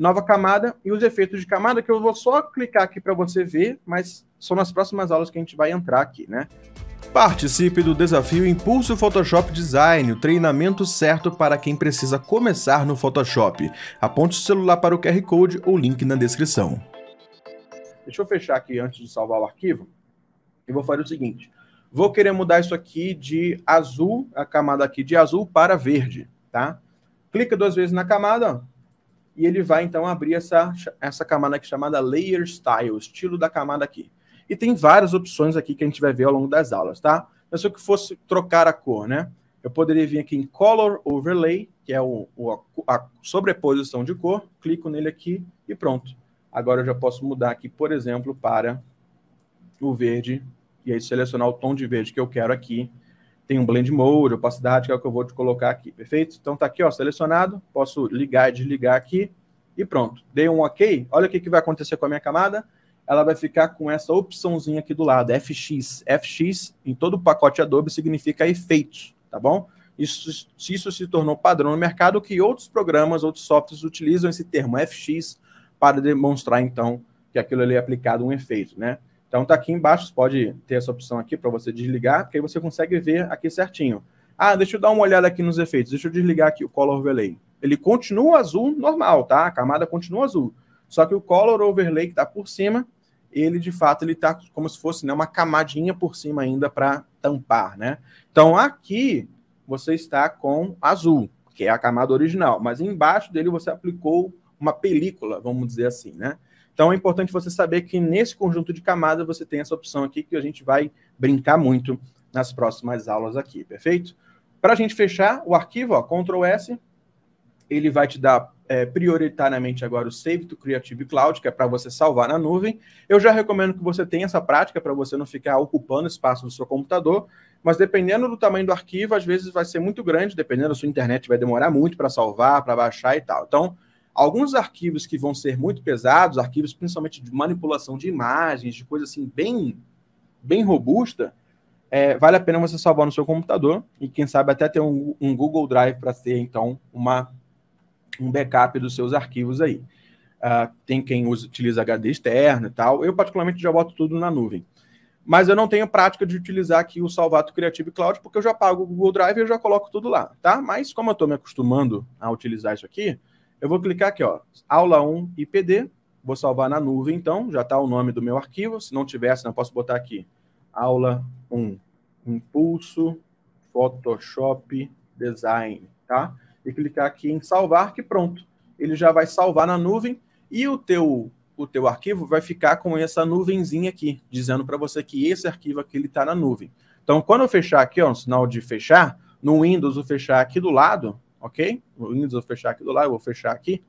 nova camada e os efeitos de camada, que eu vou só clicar aqui para você ver, mas são nas próximas aulas que a gente vai entrar aqui, né? Participe do desafio Impulso Photoshop Design, o treinamento certo para quem precisa começar no Photoshop. Aponte o celular para o QR Code ou link na descrição. Deixa eu fechar aqui antes de salvar o arquivo. E vou fazer o seguinte. Vou querer mudar isso aqui de azul, a camada aqui de azul para verde, tá? Clica duas vezes na camada, ó e ele vai então abrir essa, essa camada aqui chamada Layer Style, estilo da camada aqui. E tem várias opções aqui que a gente vai ver ao longo das aulas, tá? Mas se eu fosse trocar a cor, né? Eu poderia vir aqui em Color Overlay, que é o, o a sobreposição de cor, clico nele aqui e pronto. Agora eu já posso mudar aqui, por exemplo, para o verde, e aí selecionar o tom de verde que eu quero aqui, tem um blend mode, opacidade, que é o que eu vou te colocar aqui, perfeito? Então tá aqui, ó, selecionado, posso ligar e desligar aqui e pronto. Dei um OK, olha o que, que vai acontecer com a minha camada, ela vai ficar com essa opçãozinha aqui do lado, FX. FX, em todo o pacote Adobe, significa efeitos, tá bom? Isso, isso se tornou padrão no mercado, que outros programas, outros softwares utilizam esse termo FX para demonstrar, então, que aquilo ali é aplicado um efeito, né? Então tá aqui embaixo, você pode ter essa opção aqui para você desligar, porque aí você consegue ver aqui certinho. Ah, deixa eu dar uma olhada aqui nos efeitos, deixa eu desligar aqui o Color Overlay. Ele continua azul normal, tá? A camada continua azul. Só que o Color Overlay que tá por cima, ele de fato ele tá como se fosse né, uma camadinha por cima ainda para tampar, né? Então aqui você está com azul, que é a camada original, mas embaixo dele você aplicou uma película, vamos dizer assim, né? Então é importante você saber que nesse conjunto de camadas você tem essa opção aqui que a gente vai brincar muito nas próximas aulas aqui, perfeito? Para a gente fechar o arquivo, ó, Ctrl S, ele vai te dar é, prioritariamente agora o Save to Creative Cloud, que é para você salvar na nuvem. Eu já recomendo que você tenha essa prática para você não ficar ocupando espaço no seu computador, mas dependendo do tamanho do arquivo, às vezes vai ser muito grande, dependendo da sua internet, vai demorar muito para salvar, para baixar e tal. Então, Alguns arquivos que vão ser muito pesados, arquivos principalmente de manipulação de imagens, de coisa assim bem, bem robusta, é, vale a pena você salvar no seu computador e quem sabe até ter um, um Google Drive para ter então uma, um backup dos seus arquivos aí. Uh, tem quem usa, utiliza HD externo e tal. Eu, particularmente, já boto tudo na nuvem. Mas eu não tenho prática de utilizar aqui o Salvato Creative Cloud, porque eu já pago o Google Drive e eu já coloco tudo lá, tá? Mas como eu estou me acostumando a utilizar isso aqui, eu vou clicar aqui, ó, aula 1 IPD, vou salvar na nuvem, então, já está o nome do meu arquivo, se não tivesse, não posso botar aqui, aula 1, impulso, Photoshop, design, tá? E clicar aqui em salvar, que pronto, ele já vai salvar na nuvem e o teu o teu arquivo vai ficar com essa nuvenzinha aqui, dizendo para você que esse arquivo aqui está na nuvem. Então, quando eu fechar aqui, ó, no sinal de fechar, no Windows, o fechar aqui do lado, ok? O Windows, eu vou fechar aqui do lado, eu vou fechar aqui.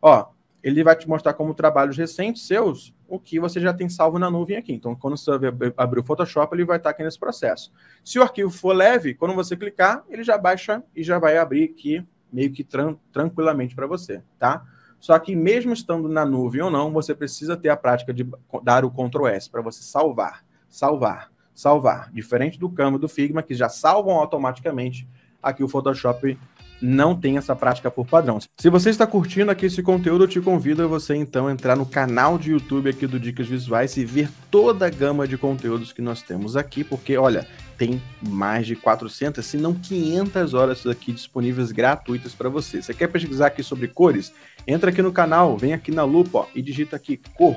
Ó, ele vai te mostrar como trabalhos recentes seus, o que você já tem salvo na nuvem aqui. Então, quando você abrir o Photoshop, ele vai estar aqui nesse processo. Se o arquivo for leve, quando você clicar, ele já baixa e já vai abrir aqui meio que tran tranquilamente para você, tá? Só que mesmo estando na nuvem ou não, você precisa ter a prática de dar o Ctrl S para você salvar, salvar, salvar. Diferente do Canva do Figma, que já salvam automaticamente, aqui o Photoshop não tem essa prática por padrão. Se você está curtindo aqui esse conteúdo, eu te convido a você então entrar no canal de YouTube aqui do Dicas Visuais e ver toda a gama de conteúdos que nós temos aqui, porque olha, tem mais de 400, se não 500 horas aqui disponíveis gratuitas para você. Você quer pesquisar aqui sobre cores? Entra aqui no canal, vem aqui na lupa ó, e digita aqui cor